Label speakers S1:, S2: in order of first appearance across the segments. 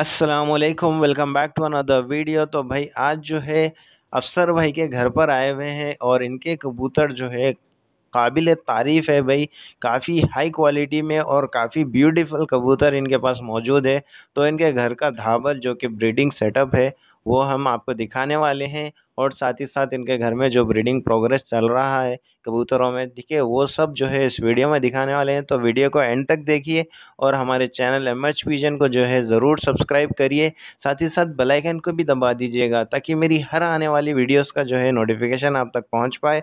S1: असलकम welcome back to another video तो भाई आज जो है अफसर भाई के घर पर आए हुए हैं और इनके कबूतर जो है काबिल तारीफ़ है भाई काफ़ी हाई क्वालिटी में और काफ़ी ब्यूटीफुल कबूतर इनके पास मौजूद है तो इनके घर का धाबर जो कि ब्रीडिंग सेटअप है वो हम आपको दिखाने वाले हैं और साथ ही साथ इनके घर में जो ब्रीडिंग प्रोग्रेस चल रहा है कबूतरों में ठीक है वो सब जो है इस वीडियो में दिखाने वाले हैं तो वीडियो को एंड तक देखिए और हमारे चैनल एम एच विजन को जो है ज़रूर सब्सक्राइब करिए साथ ही साथ बेल आइकन को भी दबा दीजिएगा ताकि मेरी हर आने वाली वीडियोस का जो है नोटिफिकेशन आप तक पहुंच पाए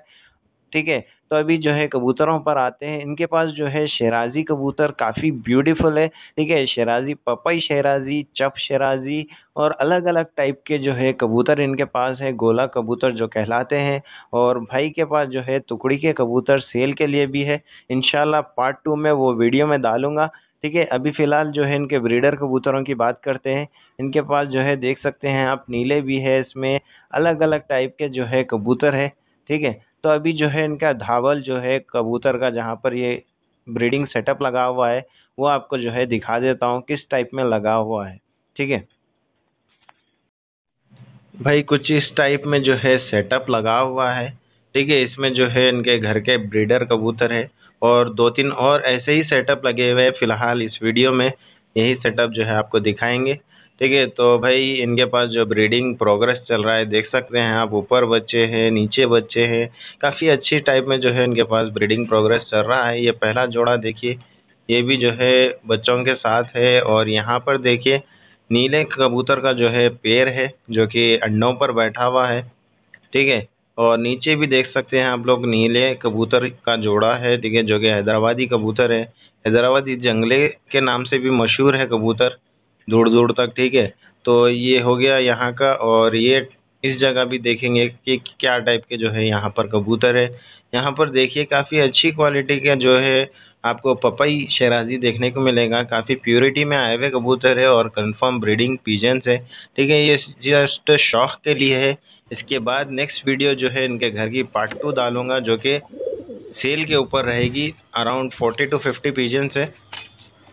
S1: ठीक है तो अभी जो है कबूतरों पर आते हैं इनके पास जो है शेराज़ी कबूतर काफ़ी ब्यूटीफुल है ठीक है शेराज़ी पपई शेराज़ी चप शेराज़ी और अलग अलग टाइप के जो है कबूतर इनके पास है गोला कबूतर जो कहलाते हैं और भाई के पास जो है टुकड़ी के कबूतर सेल के लिए भी है इन पार्ट टू में वो वीडियो में डालूँगा ठीक है अभी फ़िलहाल जो है इनके ब्रीडर कबूतरों की बात करते हैं इनके पास जो है देख सकते हैं आप नीले भी है इसमें अलग अलग टाइप के जो है कबूतर है ठीक है तो अभी जो है इनका धावल जो है कबूतर का जहाँ पर ये ब्रीडिंग सेटअप लगा हुआ है वो आपको जो है दिखा देता हूँ किस टाइप में लगा हुआ है ठीक है भाई कुछ इस टाइप में जो है सेटअप लगा हुआ है ठीक है इसमें जो है इनके घर के ब्रीडर कबूतर है और दो तीन और ऐसे ही सेटअप लगे हुए हैं फ़िलहाल इस वीडियो में यही सेटअप जो है आपको दिखाएंगे ठीक है तो भाई इनके पास जो ब्रीडिंग प्रोग्रेस चल रहा है देख सकते हैं आप ऊपर बच्चे हैं नीचे बच्चे हैं काफ़ी अच्छी टाइप में जो है इनके पास ब्रीडिंग प्रोग्रेस चल रहा है ये पहला जोड़ा देखिए ये भी जो है बच्चों के साथ है और यहाँ पर देखिए नीले कबूतर का जो है पैर है जो कि अंडों पर बैठा हुआ है ठीक है और नीचे भी देख सकते हैं आप लोग नीले कबूतर का जोड़ा है ठीक है जो कि हैदराबादी कबूतर है हैदराबादी जंगले के नाम से भी मशहूर है कबूतर दूर दूर तक ठीक है तो ये हो गया यहाँ का और ये इस जगह भी देखेंगे कि क्या टाइप के जो है यहाँ पर कबूतर है यहाँ पर देखिए काफ़ी अच्छी क्वालिटी का जो है आपको पपई शराजी देखने को मिलेगा काफ़ी प्योरिटी में आए हुए कबूतर है और कंफर्म ब्रीडिंग पीजेंस है ठीक है ये जस्ट शौक के लिए है इसके बाद नेक्स्ट वीडियो जो है इनके घर की पार्ट टू डालूंगा जो कि सेल के ऊपर रहेगी around forty to fifty pieces है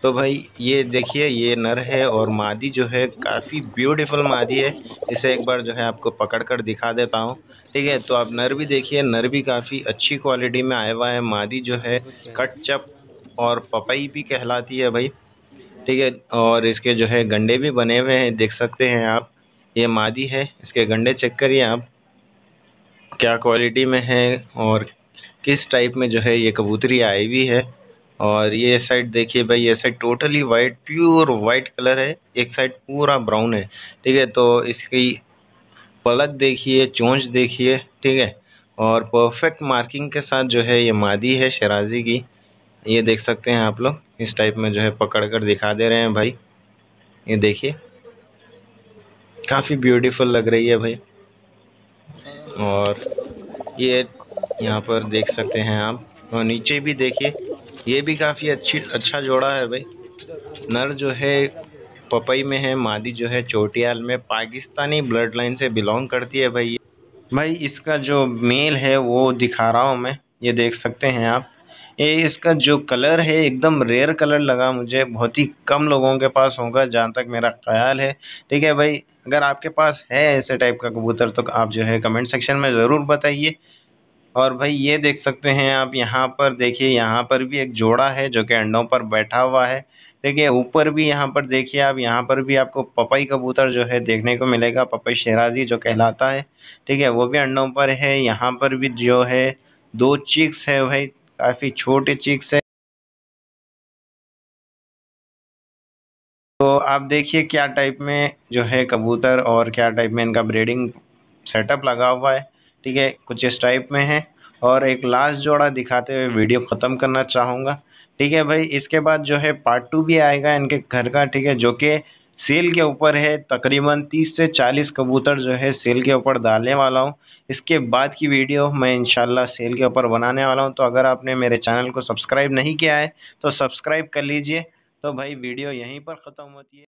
S1: तो भाई ये देखिए ये नर है और मादी जो है काफ़ी ब्यूटीफुल मादी है इसे एक बार जो है आपको पकड़ कर दिखा देता हूँ ठीक है तो आप नर भी देखिए नर भी काफ़ी अच्छी क्वालिटी में आया हुआ है मादी जो है कट चप और पपई भी कहलाती है भाई ठीक है और इसके जो है गंडे भी बने हुए हैं देख सकते हैं आप ये मादी है इसके गंडे चेक करिए आप क्या क्वालिटी में है और किस टाइप में जो है ये कबूतरी आई हुई है और ये साइड देखिए भाई ये side totally white pure white colour है एक साइड पूरा ब्राउन है ठीक है तो इसकी पलक देखिए चोंच देखिए ठीक है और परफेक्ट मार्किंग के साथ जो है ये मादी है शराजी की ये देख सकते हैं आप लोग इस टाइप में जो है पकड़ कर दिखा दे रहे हैं भाई ये देखिए काफ़ी ब्यूटीफुल लग रही है भाई और ये यहाँ पर देख सकते हैं आप और नीचे भी देखिए ये भी काफ़ी अच्छी अच्छा जोड़ा है भाई नर जो है पपई में है मादी जो है चोटियाल में पाकिस्तानी ब्लड लाइन से बिलोंग करती है भाई भाई इसका जो मेल है वो दिखा रहा हूँ मैं ये देख सकते हैं आप ये इसका जो कलर है एकदम रेयर कलर लगा मुझे बहुत ही कम लोगों के पास होगा जहाँ तक मेरा ख्याल है ठीक है भाई अगर आपके पास है ऐसे टाइप का कबूतर तो आप जो है कमेंट सेक्शन में ज़रूर बताइए और भाई ये देख सकते हैं आप यहाँ पर देखिए यहाँ पर भी एक जोड़ा है जो कि अंडों पर बैठा हुआ है देखिए ऊपर भी यहाँ पर देखिए आप यहाँ पर भी आपको पपई कबूतर जो है देखने को मिलेगा पपई शेराजी जो कहलाता है ठीक है वो भी अंडों पर है यहाँ पर भी जो है दो चिक्स है भाई काफ़ी छोटे चिक्स है तो आप देखिए क्या टाइप में जो है कबूतर और क्या टाइप में इनका ब्रीडिंग सेटअप लगा हुआ है ठीक है कुछ इस टाइप में है और एक लास्ट जोड़ा दिखाते हुए वीडियो ख़त्म करना चाहूँगा ठीक है भाई इसके बाद जो है पार्ट टू भी आएगा इनके घर का ठीक है जो कि सेल के ऊपर है तकरीबन 30 से 40 कबूतर जो है सेल के ऊपर डालने वाला हूँ इसके बाद की वीडियो मैं इंशाल्लाह सेल के ऊपर बनाने वाला हूँ तो अगर आपने मेरे चैनल को सब्सक्राइब नहीं किया है तो सब्सक्राइब कर लीजिए तो भाई वीडियो यहीं पर ख़त्म होती है